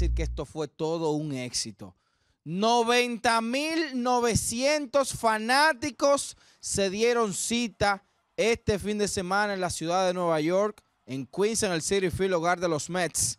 decir que esto fue todo un éxito. 90.900 fanáticos se dieron cita este fin de semana en la ciudad de Nueva York, en Queens, en el City Field, hogar de los Mets,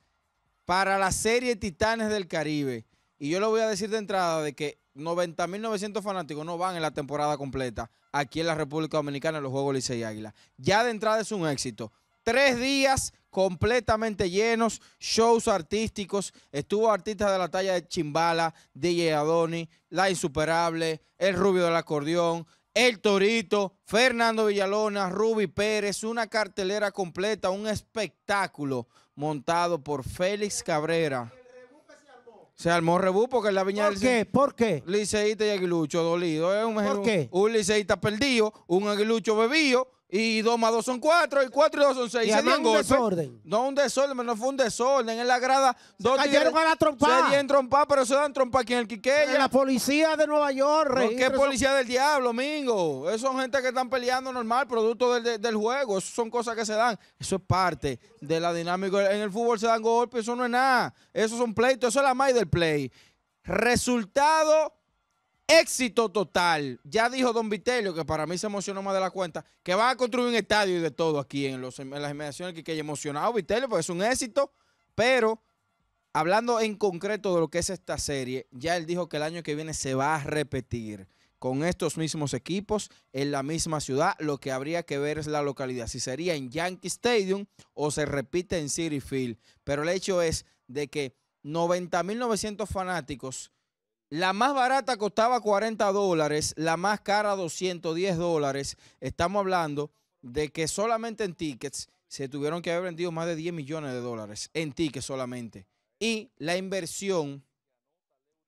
para la serie Titanes del Caribe. Y yo lo voy a decir de entrada de que 90.900 fanáticos no van en la temporada completa aquí en la República Dominicana en los Juegos Licey Águila. Ya de entrada es un éxito. Tres días completamente llenos, shows artísticos, estuvo artistas de la talla de Chimbala, DJ Adoni, La Insuperable, El Rubio del Acordeón, El Torito, Fernando Villalona, Ruby Pérez, una cartelera completa, un espectáculo montado por Félix Cabrera. Se armó rebú porque la viña ¿Por qué? ¿Por qué? Liceíta y aguilucho dolido. Es ¿eh? un, ¿Por qué? Un, liceíta perdido, un aguilucho bebido y 2 más 2 son 4, y 4 y 2 son 6. Y se un desorden. No un desorden, no fue un desorden. En la grada, dos se a la trompa. Se dieron trompa, pero se dan trompa aquí en el Quiqueya. La policía de Nueva York. ¿Qué policía del diablo, Mingo? Esos son gente que están peleando normal, producto del, del, juego. Esas son cosas que se dan. Eso es parte de la dinámica. En el fútbol se dan golpes, eso no es nada. Eso son pleitos, eso es la más del play. Resultado Éxito total. Ya dijo Don Vitelio, que para mí se emocionó más de la cuenta, que va a construir un estadio y de todo aquí en, los, las inmediaciones que, que emocionado Vitelio, porque es un éxito. Pero hablando en concreto de lo que es esta serie, ya él dijo que el año que viene se va a repetir con estos mismos equipos en la misma ciudad. Lo que habría que ver es la localidad, si sería en Yankee Stadium o se repite en City Field. Pero el hecho es de que 90.900 fanáticos la más barata costaba 40 dólares, la más cara 210 dólares. Estamos hablando de que solamente en tickets se tuvieron que haber vendido más de 10 millones de dólares, en tickets solamente. Y la inversión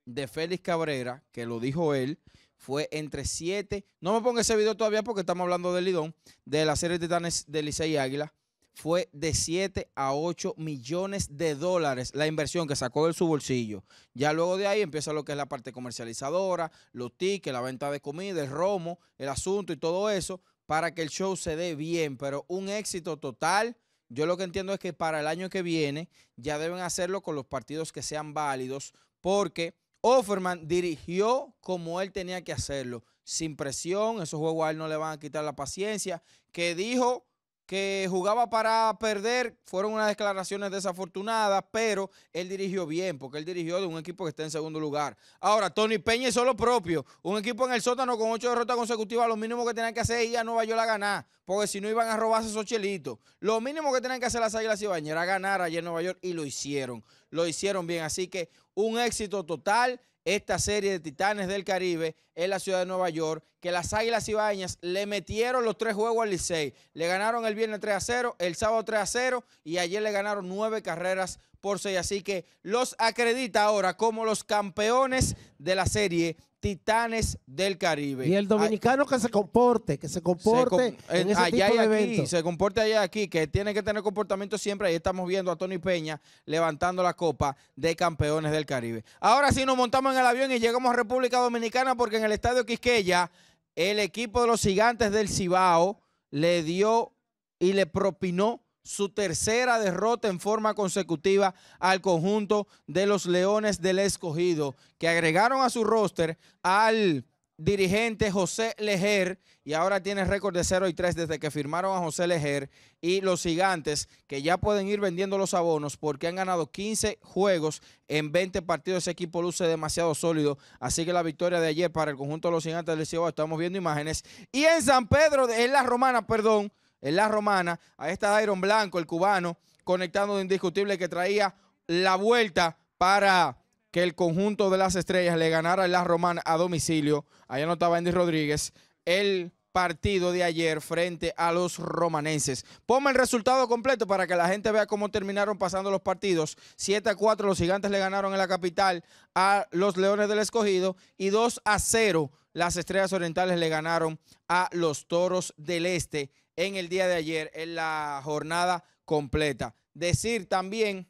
de Félix Cabrera, que lo dijo él, fue entre 7, no me ponga ese video todavía porque estamos hablando del Lidón, de la serie de Titanes de Licey Águila, fue de 7 a 8 millones de dólares la inversión que sacó de su bolsillo. Ya luego de ahí empieza lo que es la parte comercializadora, los tickets, la venta de comida, el romo, el asunto y todo eso para que el show se dé bien, pero un éxito total. Yo lo que entiendo es que para el año que viene ya deben hacerlo con los partidos que sean válidos porque Offerman dirigió como él tenía que hacerlo, sin presión, esos juegos a él no le van a quitar la paciencia, que dijo que jugaba para perder, fueron unas declaraciones desafortunadas, pero él dirigió bien, porque él dirigió de un equipo que está en segundo lugar. Ahora, Tony Peña es solo propio, un equipo en el sótano con ocho derrotas consecutivas, lo mínimo que tenían que hacer es ir a Nueva York a ganar, porque si no iban a robarse esos chelitos. Lo mínimo que tenían que hacer las Águilas Ibañez era ganar ayer en Nueva York y lo hicieron, lo hicieron bien, así que un éxito total esta serie de Titanes del Caribe en la ciudad de Nueva York que las Águilas Bañas le metieron los tres juegos al Licey. Le ganaron el viernes 3 a 0, el sábado 3 a 0 y ayer le ganaron nueve carreras por seis. Así que los acredita ahora como los campeones de la serie Titanes del Caribe. Y el ah, dominicano que se comporte, que se comporte en eh, aquí, Se comporte allá aquí, que tiene que tener comportamiento siempre. Ahí estamos viendo a Tony Peña levantando la copa de campeones del Caribe. Ahora sí nos montamos en el avión y llegamos a República Dominicana porque en el estadio Quisqueya el equipo de los gigantes del Cibao le dio y le propinó su tercera derrota en forma consecutiva al conjunto de los Leones del Escogido, que agregaron a su roster al dirigente José Lejer y ahora tiene récord de 0 y 3 desde que firmaron a José Lejer y los gigantes que ya pueden ir vendiendo los abonos porque han ganado 15 juegos en 20 partidos. Ese equipo luce demasiado sólido. Así que la victoria de ayer para el conjunto de los gigantes del Cibao, estamos viendo imágenes. Y en San Pedro, en La Romana, perdón, en La Romana, ahí está Iron Blanco, el cubano, conectando de indiscutible que traía la vuelta para que el conjunto de las estrellas le ganara a la romana a domicilio. Allá no estaba Andy Rodríguez. El partido de ayer frente a los romanenses. Ponme el resultado completo para que la gente vea cómo terminaron pasando los partidos. 7 a 4 los gigantes le ganaron en la capital a los Leones del Escogido y 2 a 0 las Estrellas Orientales le ganaron a los Toros del Este en el día de ayer en la jornada completa. Decir también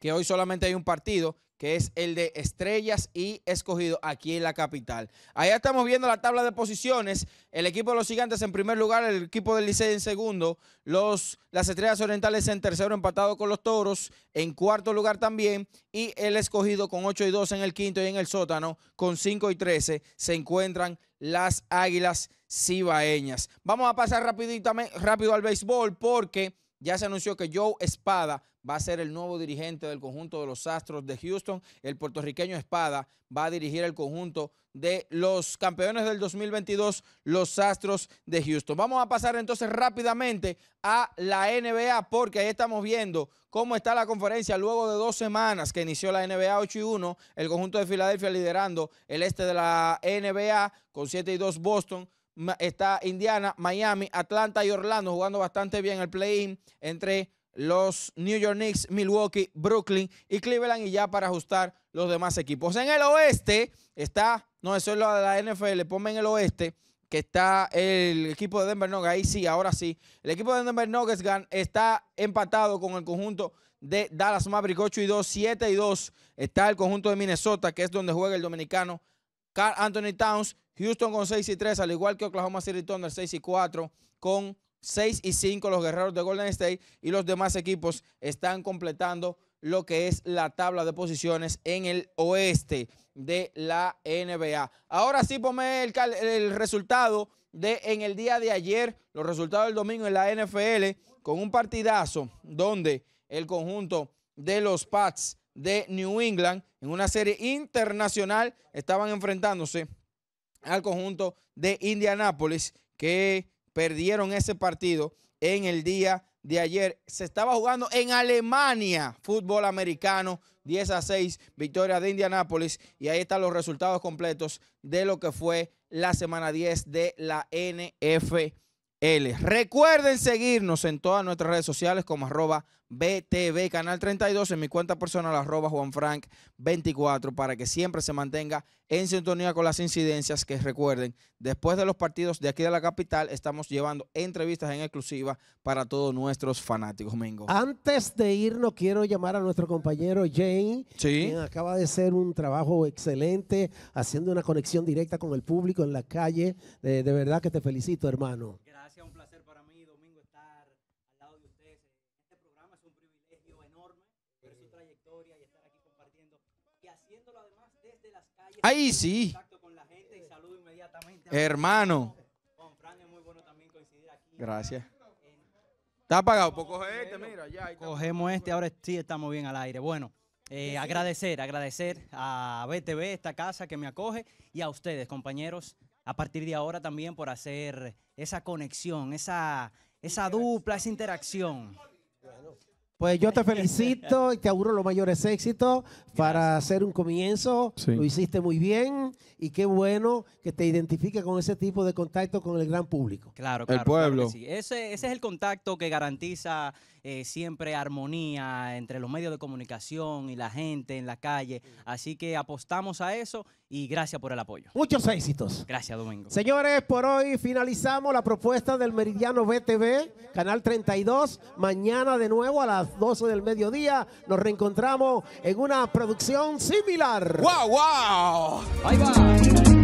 que hoy solamente hay un partido que es el de Estrellas y Escogido aquí en la capital. Allá estamos viendo la tabla de posiciones. El equipo de los Gigantes en primer lugar, el equipo del liceo en segundo, los, las Estrellas Orientales en tercero empatado con los Toros, en cuarto lugar también, y el Escogido con 8 y 2 en el quinto y en el sótano con 5 y 13 se encuentran las Águilas Cibaeñas. Vamos a pasar rápido al béisbol porque ya se anunció que Joe Espada va a ser el nuevo dirigente del conjunto de los Astros de Houston. El puertorriqueño Espada va a dirigir el conjunto de los campeones del 2022, los Astros de Houston. Vamos a pasar entonces rápidamente a la NBA porque ahí estamos viendo cómo está la conferencia luego de dos semanas que inició la NBA 8 y 1. El conjunto de Filadelfia liderando el este de la NBA con 7 y 2 Boston está Indiana, Miami, Atlanta y Orlando jugando bastante bien el play-in entre los New York Knicks, Milwaukee, Brooklyn y Cleveland y ya para ajustar los demás equipos. En el oeste está, no, eso es lo de la NFL, ponme en el oeste que está el equipo de Denver Nuggets, ahí sí, ahora sí. El equipo de Denver Nuggets está empatado con el conjunto de Dallas Maverick 8 y 2, 7 y 2. Está el conjunto de Minnesota, que es donde juega el dominicano Carl Anthony Towns Houston con 6 y 3, al igual que Oklahoma City Thunder 6 y 4, con 6 y 5 los guerreros de Golden State y los demás equipos están completando lo que es la tabla de posiciones en el oeste de la NBA. Ahora sí, ponme el resultado de en el día de ayer, los resultados del domingo en la NFL, con un partidazo donde el conjunto de los Pats de New England en una serie internacional estaban enfrentándose al conjunto de Indianápolis que perdieron ese partido en el día de ayer. Se estaba jugando en Alemania fútbol americano 10 a 6, victoria de Indianápolis y ahí están los resultados completos de lo que fue la semana 10 de la NFL. L. Recuerden seguirnos en todas nuestras redes sociales como arroba BTV Canal 32, en mi cuenta personal arroba JuanFrank24 para que siempre se mantenga en sintonía con las incidencias que recuerden. Después de los partidos de aquí de la capital estamos llevando entrevistas en exclusiva para todos nuestros fanáticos, Mingo. Antes de irnos quiero llamar a nuestro compañero Jane, ¿Sí? acaba de hacer un trabajo excelente haciendo una conexión directa con el público en la calle. Eh, de verdad que te felicito, hermano. Ahí sí. Hermano. Gracias. Está apagado, pues este, mira, ya. Cogemos este, ahora sí estamos bien al aire. Bueno, eh, agradecer, agradecer a BTV, esta casa que me acoge, y a ustedes, compañeros, a partir de ahora también por hacer esa conexión, esa, esa dupla, esa interacción. Pues yo te felicito y te auguro los mayores éxitos para hacer un comienzo. Lo hiciste muy bien y qué bueno que te identifiques con ese tipo de contacto con el gran público. Claro, claro. El pueblo. ese, es el contacto que garantiza eh, siempre armonía entre los medios de comunicación y la gente en la calle. Así que apostamos a eso y gracias por el apoyo. Muchos éxitos. Gracias, Domingo. Señores, por hoy finalizamos la propuesta del Meridiano BTV, Canal 32. Mañana de nuevo a las 12 del mediodía nos reencontramos en una producción similar. ¡Wow, wow! Ahí va.